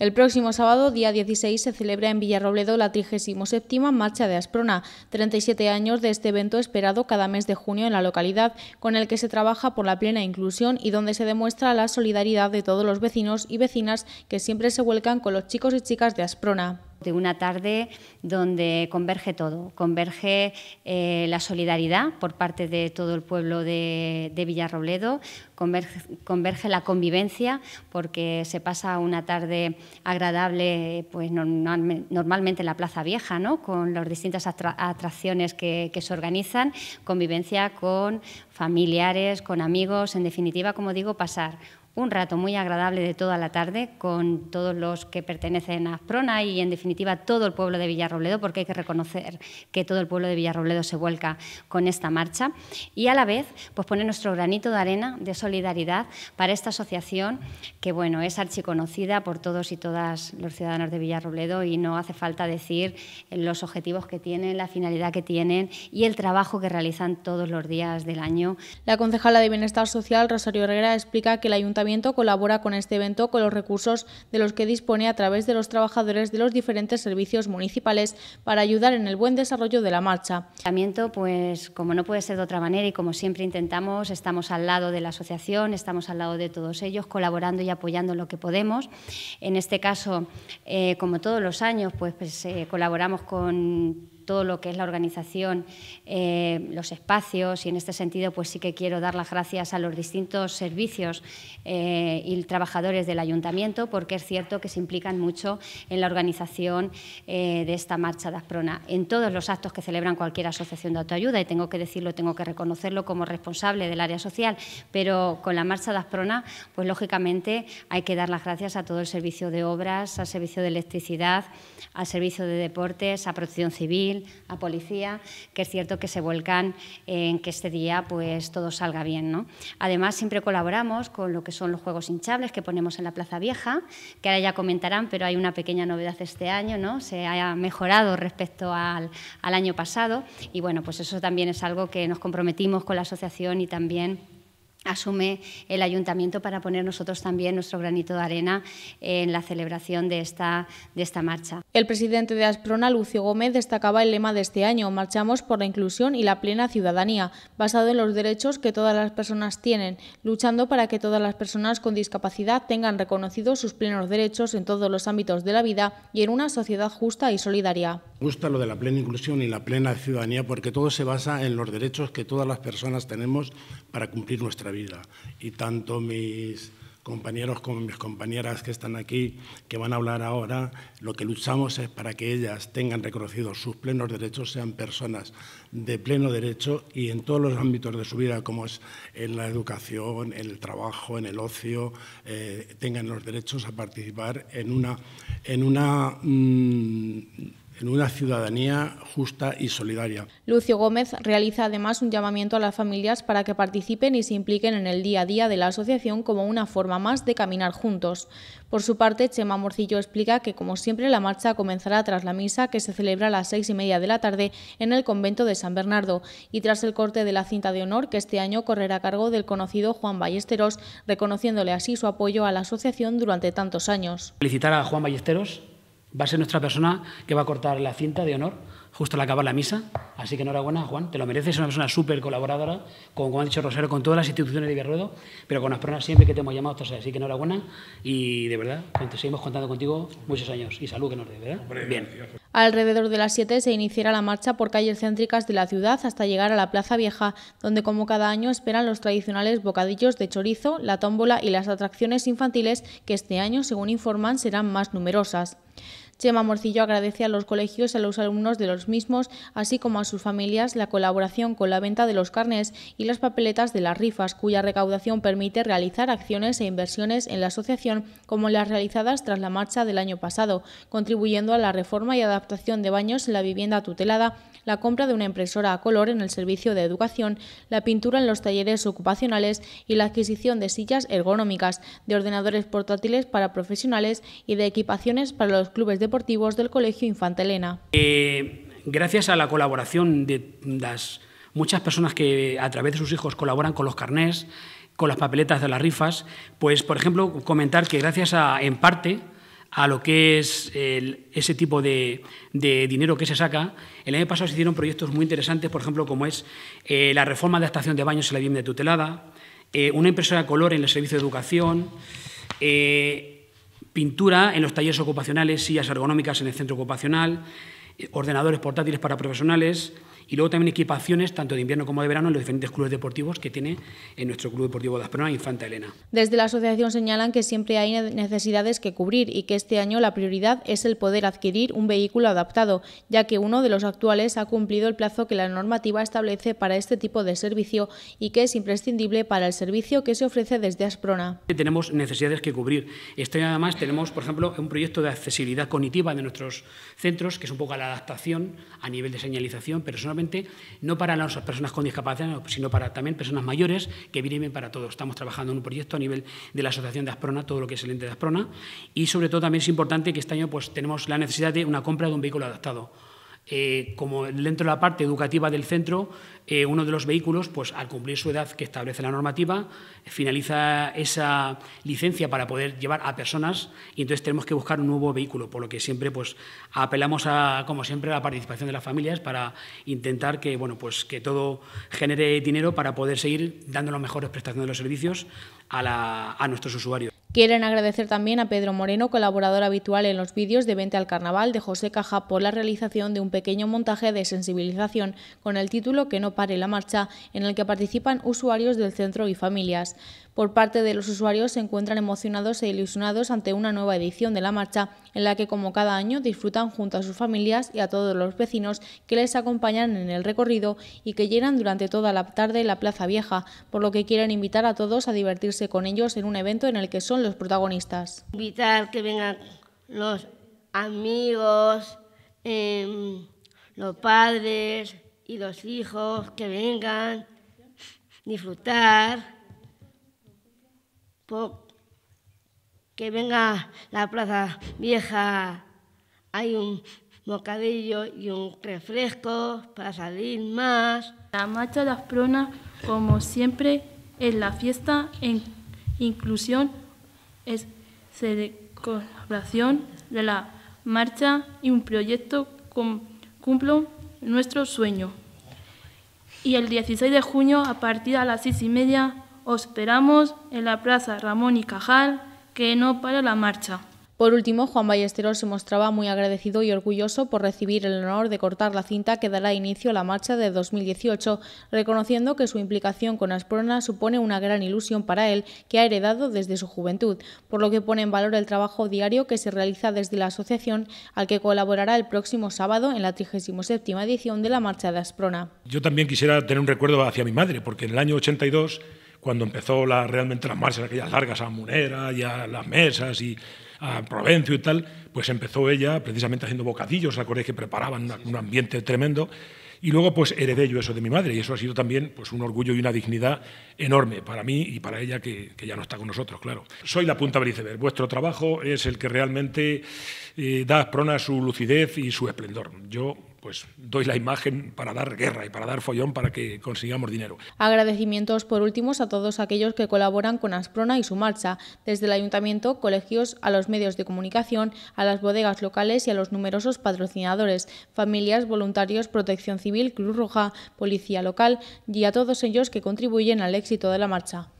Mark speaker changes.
Speaker 1: El próximo sábado, día 16, se celebra en Villarrobledo la 37 Marcha de Asprona, 37 años de este evento esperado cada mes de junio en la localidad, con el que se trabaja por la plena inclusión y donde se demuestra la solidaridad de todos los vecinos y vecinas que siempre se
Speaker 2: vuelcan con los chicos y chicas de Asprona de una tarde donde converge todo, converge eh, la solidaridad por parte de todo el pueblo de, Villarrobledo, converge, la convivencia porque se pasa una tarde agradable pues normalmente en la Plaza Vieja, con las distintas atracciones que se organizan, convivencia con familiares, con amigos, en definitiva, como digo, pasar un rato muy agradable de toda la tarde con todos los que pertenecen a Prona y, en definitiva, todo el pueblo de Villarrobledo, porque hay que reconocer que todo el pueblo de Villarrobledo se vuelca con esta marcha. Y a la vez, pues poner nuestro granito de arena de solidaridad para esta asociación que, bueno, es archiconocida por todos y todas los ciudadanos de Villarrobledo y no hace falta decir los objetivos que tienen, la finalidad que tienen y el trabajo que realizan todos los días del año. La concejala de Bienestar
Speaker 1: Social, Rosario Herrera, explica que la Ayuntamiento ayuntamiento colabora con este evento con los recursos de los que dispone a través de los trabajadores de los diferentes servicios municipales para ayudar en el buen desarrollo
Speaker 2: de la marcha. El ayuntamiento, pues como no puede ser de otra manera y como siempre intentamos, estamos al lado de la asociación, estamos al lado de todos ellos, colaborando y apoyando lo que podemos. En este caso, eh, como todos los años, pues, pues eh, colaboramos con todo lo que es la organización, eh, los espacios y en este sentido pues sí que quiero dar las gracias a los distintos servicios eh, y trabajadores del ayuntamiento porque es cierto que se implican mucho en la organización eh, de esta marcha de Asprona. En todos los actos que celebran cualquier asociación de autoayuda y tengo que decirlo, tengo que reconocerlo como responsable del área social, pero con la marcha de Asprona pues lógicamente hay que dar las gracias a todo el servicio de obras, al servicio de electricidad, al servicio de deportes, a protección civil, a policía, que es cierto que se vuelcan en que este día pues todo salga bien. ¿no? Además, siempre colaboramos con lo que son los juegos hinchables que ponemos en la Plaza Vieja, que ahora ya comentarán, pero hay una pequeña novedad este año, ¿no? se ha mejorado respecto al, al año pasado y bueno, pues eso también es algo que nos comprometimos con la asociación y también asume el ayuntamiento para poner nosotros también nuestro granito de arena en la celebración de esta, de esta marcha.
Speaker 1: El presidente de Asprona, Lucio Gómez, destacaba el lema de este año, Marchamos por la inclusión y la plena ciudadanía, basado en los derechos que todas las personas tienen, luchando para que todas las personas con discapacidad tengan reconocidos sus plenos derechos en todos los ámbitos de la vida y en una sociedad justa y solidaria.
Speaker 3: Me gusta lo de la plena inclusión y la plena ciudadanía porque todo se basa en los derechos que todas las personas tenemos para cumplir nuestra vida. Y tanto mis compañeros como mis compañeras que están aquí, que van a hablar ahora, lo que luchamos es para que ellas tengan reconocidos sus plenos derechos, sean personas de pleno derecho y en todos los ámbitos de su vida, como es en la educación, en el trabajo, en el ocio, eh, tengan los derechos a participar en una, en una mm, en una ciudadanía justa y solidaria.
Speaker 1: Lucio Gómez realiza además un llamamiento a las familias para que participen y se impliquen en el día a día de la asociación como una forma más de caminar juntos. Por su parte, Chema Morcillo explica que, como siempre, la marcha comenzará tras la misa que se celebra a las seis y media de la tarde en el convento de San Bernardo y tras el corte de la cinta de honor que este año correrá a cargo del conocido Juan Ballesteros, reconociéndole así su apoyo a la asociación durante tantos años.
Speaker 3: Felicitar a Juan Ballesteros Va a ser nuestra persona que va a cortar la cinta de honor justo al acabar la misa. Así que enhorabuena, Juan, te lo mereces. Es una persona súper colaboradora, con, como ha dicho Rosario, con todas las instituciones de Villarruedo, pero con las personas siempre que te hemos llamado. así que enhorabuena y de verdad, seguimos contando contigo muchos años. Y salud que nos dé, ¿verdad? Bien.
Speaker 1: Alrededor de las 7 se iniciará la marcha por calles céntricas de la ciudad hasta llegar a la Plaza Vieja, donde como cada año esperan los tradicionales bocadillos de chorizo, la tómbola y las atracciones infantiles que este año, según informan, serán más numerosas. Chema Morcillo agradece a los colegios y a los alumnos de los mismos, así como a sus familias, la colaboración con la venta de los carnes y las papeletas de las rifas, cuya recaudación permite realizar acciones e inversiones en la asociación como las realizadas tras la marcha del año pasado, contribuyendo a la reforma y adaptación de baños en la vivienda tutelada, la compra de una impresora a color en el servicio de educación, la pintura en los talleres ocupacionales y la adquisición de sillas ergonómicas, de ordenadores portátiles para profesionales y de equipaciones para los clubes de deportivos del Colegio Infanta Elena.
Speaker 3: Eh, gracias a la colaboración de las muchas personas que a través de sus hijos colaboran con los carnés, con las papeletas de las rifas, pues por ejemplo comentar que gracias a, en parte, a lo que es ese tipo de, dinero que se saca. El año pasado se hicieron proyectos muy interesantes, por ejemplo, como es eh, la reforma de la estación de baños en la vivienda tutelada, eh, una impresora de color en el servicio de educación, pintura en los talleres ocupacionales, sillas ergonómicas en el centro ocupacional, eh, ordenadores portátiles para profesionales, y luego también equipaciones, tanto de invierno como de verano, en los diferentes clubes deportivos que tiene en nuestro Club Deportivo de Asprona Infanta Elena.
Speaker 1: Desde la asociación señalan que siempre hay necesidades que cubrir y que este año la prioridad es el poder adquirir un vehículo adaptado, ya que uno de los actuales ha cumplido el plazo que la normativa establece para este tipo de servicio y que es imprescindible para el servicio que se ofrece desde Asprona.
Speaker 3: Tenemos necesidades que cubrir. Este año además tenemos, por ejemplo, un proyecto de accesibilidad cognitiva de nuestros centros, que es un poco la adaptación a nivel de señalización, pero no para las personas con discapacidad, sino para también personas mayores, que vienen para todos. Estamos trabajando en un proyecto a nivel de la Asociación de Asprona, todo lo que es el ente de Asprona, y sobre todo también es importante que este año pues, tenemos la necesidad de una compra de un vehículo adaptado eh, como dentro de la parte educativa del centro, eh, uno de los vehículos, pues al cumplir su edad que establece la normativa, finaliza esa licencia para poder llevar a personas y entonces tenemos que buscar un nuevo vehículo, por lo que siempre pues apelamos a, como siempre, a la participación de las familias para intentar que, bueno, pues que todo genere dinero para poder seguir dando las mejores prestaciones de los servicios a nuestros usuarios.
Speaker 1: Quieren agradecer también a Pedro Moreno, colaborador habitual en los vídeos de Vente al Carnaval de José Caja, por la realización de un pequeño montaje de sensibilización con el título Que no pare la marcha, en el que participan usuarios del centro y familias por parte de los usuarios se encuentran emocionados e ilusionados ante una nueva edición de la marcha en la que como cada año disfrutan junto a sus familias y a todos los vecinos que les acompañan en el recorrido y que llenan durante toda la tarde la Plaza Vieja, por lo que quieren invitar a todos a divertirse con ellos en un evento en el que son los protagonistas.
Speaker 2: Invitar que vengan los amigos, em, los padres y los hijos, que vengan, disfrutar que venga la Plaza Vieja, hay un bocadillo y un refresco
Speaker 1: para salir más. La marcha de las pronas, como siempre, en la fiesta, en inclusión, es celebración de la marcha y un proyecto cumple nuestro sueño. Y el 16 de junio, a partir de las seis y media, os esperamos en la Plaza Ramón y Cajal, que no para la marcha. Por último, Juan Ballesteros se mostraba muy agradecido y orgulloso por recibir el honor de cortar la cinta que dará inicio a la marcha de 2018, reconociendo que su implicación con Asprona supone una gran ilusión para él que ha heredado desde su juventud, por lo que pone en valor el trabajo diario que se realiza desde la asociación, al que colaborará el próximo sábado en la 37 edición de la marcha de Asprona.
Speaker 3: Yo también quisiera tener un recuerdo hacia mi madre, porque en el año 82 cuando empezó realmente las marchas, aquellas largas a Munera y a las mesas y a Provencio y tal, pues empezó ella precisamente haciendo bocadillos, acordé que preparaban un ambiente tremendo. Y luego pues heredé yo eso de mi madre y eso ha sido también pues un orgullo y una dignidad enorme para mí y para ella que, ya no está con nosotros, claro. Soy la punta del iceberg. Vuestro trabajo es el que realmente eh, da a Prona su lucidez y su esplendor. Yo pues doy la imagen para dar guerra y para dar follón para que consigamos dinero.
Speaker 1: Agradecimientos por últimos a todos aquellos que colaboran con Asprona y su marcha, desde el ayuntamiento, colegios, a los medios de comunicación, a las bodegas locales y a los numerosos patrocinadores, familias, voluntarios, protección civil, Cruz Roja, policía local y a todos ellos que contribuyen al éxito de la marcha.